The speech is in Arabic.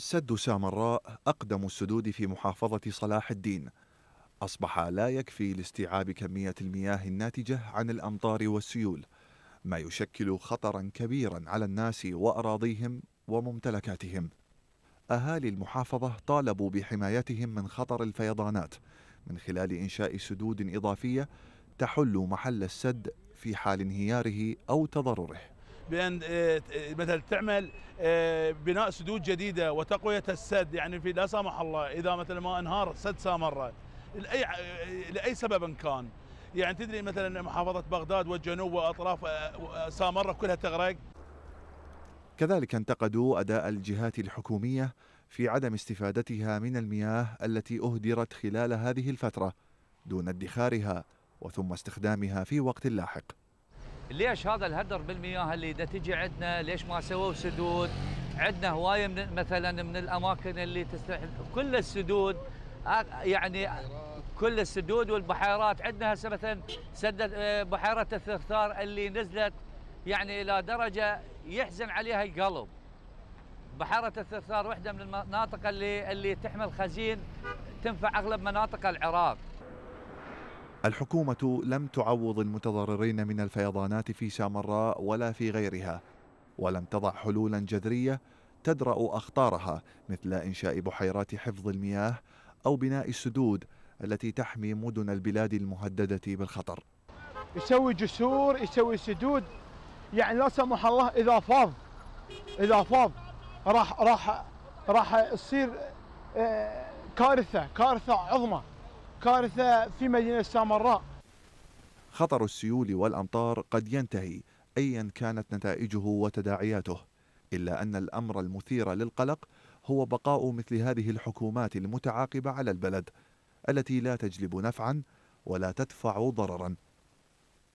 سد سامراء أقدم السدود في محافظة صلاح الدين أصبح لا يكفي لاستيعاب كمية المياه الناتجة عن الأمطار والسيول ما يشكل خطرا كبيرا على الناس وأراضيهم وممتلكاتهم أهالي المحافظة طالبوا بحمايتهم من خطر الفيضانات من خلال إنشاء سدود إضافية تحل محل السد في حال انهياره أو تضرره بان آه، آه، مثلا تعمل آه، بناء سدود جديده وتقويه السد يعني في لا سمح الله اذا مثلا ما انهار سد سامره لاي لاي سبب كان يعني تدري مثلا محافظه بغداد والجنوب واطراف سامره كلها تغرق كذلك انتقدوا اداء الجهات الحكوميه في عدم استفادتها من المياه التي اهدرت خلال هذه الفتره دون ادخارها وثم استخدامها في وقت لاحق ليش هذا الهدر بالمياه اللي دا تجي عندنا ليش ما سووا سدود عندنا هوايه من مثلا من الاماكن اللي تستح... كل السدود آه، يعني كل السدود والبحيرات عندنا هسه مثلا سدت آه، بحيره الثرثار اللي نزلت يعني الى درجه يحزن عليها القلب بحيره الثرثار واحده من المناطق اللي اللي تحمل خزين تنفع اغلب مناطق العراق الحكومة لم تعوض المتضررين من الفيضانات في سامراء ولا في غيرها ولم تضع حلولا جذرية تدرأ أخطارها مثل إنشاء بحيرات حفظ المياه أو بناء السدود التي تحمي مدن البلاد المهددة بالخطر يسوي جسور يسوي سدود يعني لا سمح الله إذا فاض إذا فاض راح راح راح تصير آه، كارثة كارثة عظمى كارثة في مدينة سامراء خطر السيول والأمطار قد ينتهي أيا كانت نتائجه وتداعياته إلا أن الأمر المثير للقلق هو بقاء مثل هذه الحكومات المتعاقبة على البلد التي لا تجلب نفعا ولا تدفع ضررا